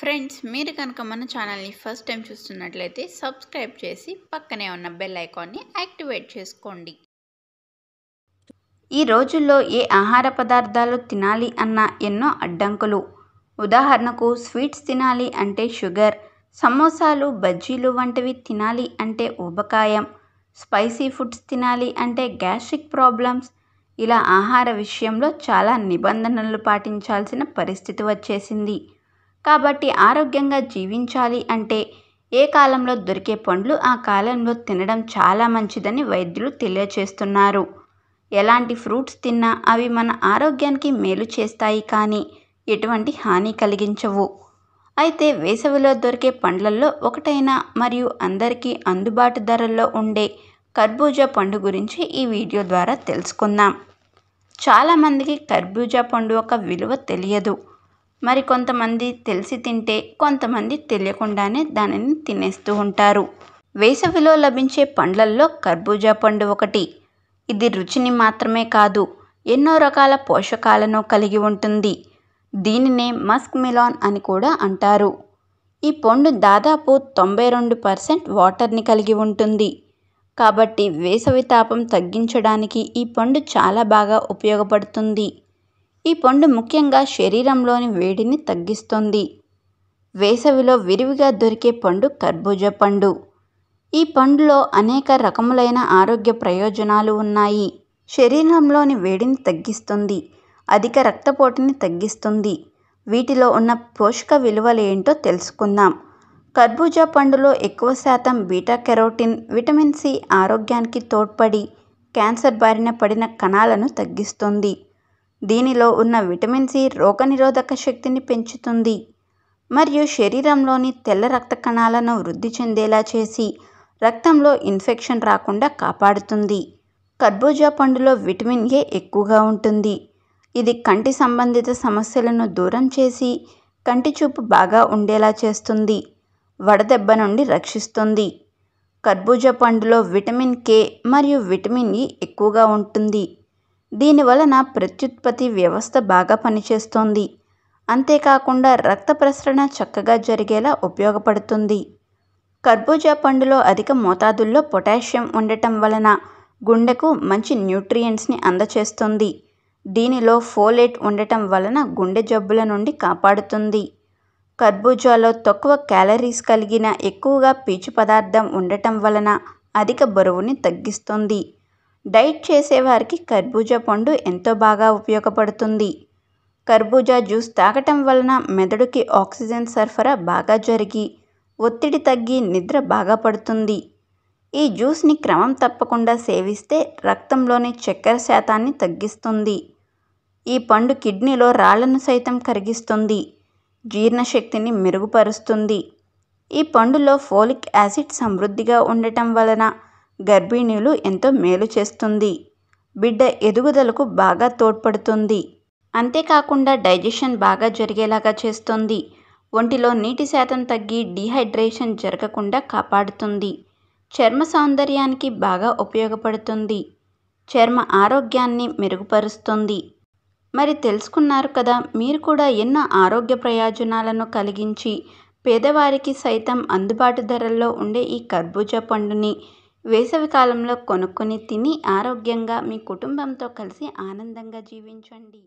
friends మీరు కనుక మన ఛానల్ని ఫస్ట్ టైం చూస్తున్నట్లయితే సబ్స్క్రైబ్ చేసి పక్కనే ఉన్న బెల్ ఐకాన్ని యాక్టివేట్ చేసుకోండి ఈ రోజుల్లో ఏ ఆహార పదార్థాలు తినాలి అన్న ఎన్నో అడ్డంకులు ఉదాహరణకు స్వీట్స్ తినాలి అంటే షుగర్ సమోసాలు బజ్జీలు వంటివి తినాలి అంటే ఊబకాయం స్పైసీ ఫుడ్స్ తినాలి అంటే గ్యాస్ట్రిక్ ప్రాబ్లమ్స్ ఇలా ఆహార విషయంలో చాలా నిబంధనలు పాటించాల్సిన పరిస్థితి వచ్చేసింది కాబట్టి ఆరోగ్యంగా జీవించాలి అంటే ఏ కాలంలో దొరికే పండ్లు ఆ కాలంలో తినడం చాలా మంచిదని వైద్యులు తెలియచేస్తున్నారు ఎలాంటి ఫ్రూట్స్ తిన్నా అవి మన ఆరోగ్యానికి మేలు చేస్తాయి కానీ ఎటువంటి హాని కలిగించవు అయితే వేసవిలో దొరికే పండ్లల్లో ఒకటైన మరియు అందరికీ అందుబాటు ధరల్లో ఉండే కర్బూజా పండు గురించి ఈ వీడియో ద్వారా తెలుసుకుందాం చాలామందికి కర్బూజా పండు యొక్క విలువ తెలియదు మరి కొంతమంది తెలిసి తింటే కొంతమంది తెలియకుండానే దానిని తినేస్తూ ఉంటారు వేసవిలో లభించే పండ్లల్లో కర్బూజా పండు ఒకటి ఇది రుచిని మాత్రమే కాదు ఎన్నో రకాల పోషకాలను కలిగి ఉంటుంది దీనినే మస్క్ మిలాన్ అని కూడా అంటారు ఈ పండు దాదాపు తొంభై రెండు పర్సెంట్ వాటర్ని కలిగి ఉంటుంది కాబట్టి వేసవి తాపం తగ్గించడానికి ఈ పండు చాలా బాగా ఉపయోగపడుతుంది ఈ పండు ముఖ్యంగా శరీరంలోని వేడిని తగ్గిస్తుంది వేసవిలో విరివిగా దొరికే పండు కర్బూజ పండు ఈ పండులో అనేక రకములైన ఆరోగ్య ప్రయోజనాలు ఉన్నాయి శరీరంలోని వేడిని తగ్గిస్తుంది అధిక రక్తపోటుని తగ్గిస్తుంది వీటిలో ఉన్న పోషక విలువలు ఏంటో తెలుసుకుందాం కర్బూజా పండులో ఎక్కువ శాతం బీటా కెరోటిన్ విటమిన్ సి ఆరోగ్యానికి తోడ్పడి క్యాన్సర్ బారిన పడిన కణాలను తగ్గిస్తుంది దీనిలో ఉన్న విటమిన్ సి రోగనిరోధక శక్తిని పెంచుతుంది మరియు శరీరంలోని తెల్ల రక్త కణాలను వృద్ధి చెందేలా చేసి రక్తంలో ఇన్ఫెక్షన్ రాకుండా కాపాడుతుంది కర్బూజా పండులో విటమిన్ ఏ ఎక్కువగా ఉంటుంది ఇది కంటి సంబంధిత సమస్యలను దూరం చేసి కంటి చూపు బాగా ఉండేలా చేస్తుంది వడదెబ్బ నుండి రక్షిస్తుంది కర్బూజా పండులో విటమిన్ కే మరియు విటమిన్ ఈ ఎక్కువగా ఉంటుంది దీనివలన ప్రత్యుత్పత్తి వ్యవస్థ బాగా పనిచేస్తుంది అంతేకాకుండా రక్త ప్రసరణ చక్కగా జరిగేలా ఉపయోగపడుతుంది కర్బూజా పండులో అధిక మోతాదుల్లో పొటాషియం ఉండటం వలన గుండెకు మంచి న్యూట్రియంట్స్ని అందచేస్తుంది దీనిలో ఫోలేట్ ఉండటం వలన గుండె జబ్బుల నుండి కాపాడుతుంది కర్బూజాలో తక్కువ క్యాలరీస్ కలిగిన ఎక్కువగా పీచు పదార్థం ఉండటం వలన అధిక బరువుని తగ్గిస్తుంది డైట్ చేసేవారికి కర్బూజా పండు ఎంతో బాగా ఉపయోగపడుతుంది కర్బూజా జ్యూస్ తాగటం వలన మెదడుకి ఆక్సిజన్ సరఫరా బాగా జరిగి ఒత్తిడి తగ్గి నిద్ర బాగా పడుతుంది ఈ జ్యూస్ని క్రమం తప్పకుండా సేవిస్తే రక్తంలోని చక్కెర శాతాన్ని తగ్గిస్తుంది ఈ పండు కిడ్నీలో రాళ్లను సైతం కరిగిస్తుంది జీర్ణశక్తిని మెరుగుపరుస్తుంది ఈ పండులో ఫోలిక్ యాసిడ్ సమృద్ధిగా ఉండటం వలన గర్భిణీలు ఎంతో మేలు చేస్తుంది బిడ్డ ఎదుగుదలకు బాగా తోడ్పడుతుంది అంతేకాకుండా డైజెషన్ బాగా జరిగేలాగా చేస్తుంది ఒంటిలో నీటి శాతం తగ్గి డిహైడ్రేషన్ జరగకుండా కాపాడుతుంది చర్మ సౌందర్యానికి బాగా ఉపయోగపడుతుంది చర్మ ఆరోగ్యాన్ని మెరుగుపరుస్తుంది మరి తెలుసుకున్నారు కదా మీరు కూడా ఎన్నో ఆరోగ్య ప్రయోజనాలను కలిగించి పేదవారికి సైతం అందుబాటు ధరల్లో ఉండే ఈ కర్బూజా పండుని వేసవికాలంలో కొనుక్కొని తిని ఆరోగ్యంగా మీ కుటుంబంతో కలిసి ఆనందంగా జీవించండి